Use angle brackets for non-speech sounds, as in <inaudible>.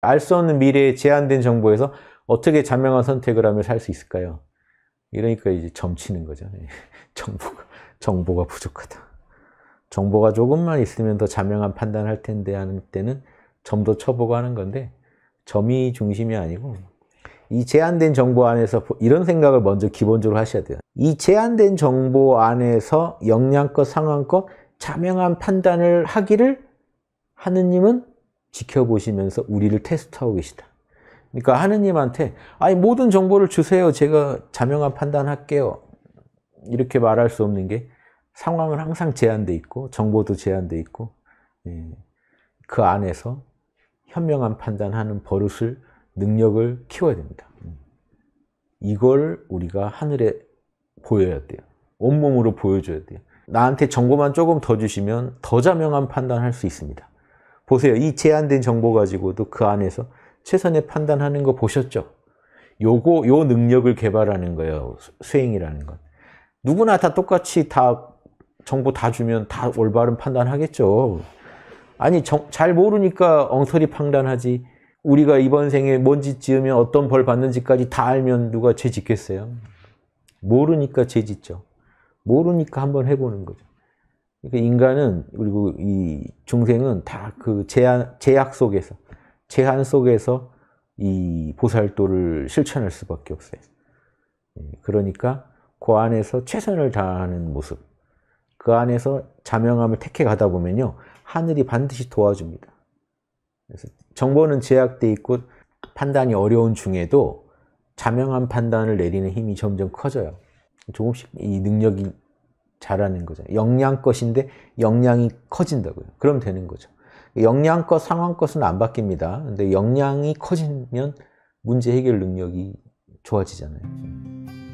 알 수 없는 미래에 제한된 정보에서 어떻게 자명한 선택을 하며 살 수 있을까요? 이러니까 이제 점치는 거죠. 예. <laughs> 정보가, 정보가 부족하다. 정보가 조금만 있으면 더 자명한 판단할 텐데 하는 때는 점도 쳐보고 하는 건데 점이 중심이 아니고 이 제한된 정보 안에서 이런 생각을 먼저 기본적으로 하셔야 돼요. 이 제한된 정보 안에서 역량껏 상황껏 자명한 판단을 하기를 하느님은 지켜보시면서 우리를 테스트하고 계시다. 그러니까 하느님한테 아니 모든 정보를 주세요. 제가 자명한 판단할게요. 이렇게 말할 수 없는 게 상황은 항상 제한돼 있고 정보도 제한돼 있고 예. 그 안에서 현명한 판단하는 버릇을 능력을 키워야 됩니다. 음. 이걸 우리가 하늘에 보여야 돼요. 온몸으로 보여줘야 돼요. 나한테 정보만 조금 더 주시면 더 자명한 판단할 수 있습니다. 보세요. 이 제한된 정보 가지고도 그 안에서 최선의 판단하는 거 보셨죠? 요거 요 능력을 개발하는 거예요. 수행이라는 건. 누구나 다 똑같이 다 정보 다 주면 다 올바른 판단하겠죠. 아니 정, 잘 모르니까 엉터리 판단하지. 우리가 이번 생에 뭔 짓 지으면 어떤 벌 받는지까지 다 알면 누가 죄 짓겠어요? 모르니까 죄 짓죠. 모르니까 한번 해보는 거죠. 그러니까 인간은 그리고 이 중생은 다 그 제한 제약 속에서 제한 속에서 이 보살도를 실천할 수밖에 없어요. 예, 그러니까 그 안에서 최선을 다하는 모습, 그 안에서 자명함을 택해 가다 보면요 하늘이 반드시 도와줍니다. 그래서 정보는 제약돼 있고 판단이 어려운 중에도 자명한 판단을 내리는 힘이 점점 커져요. 조금씩 이 능력이 자라는 거죠. 역량것인데역량이 커진다고요. 그럼 되는 거죠. 역량것 상황것은 안 바뀝니다. 근데 역량이 커지면 문제 해결 능력이 좋아지잖아요.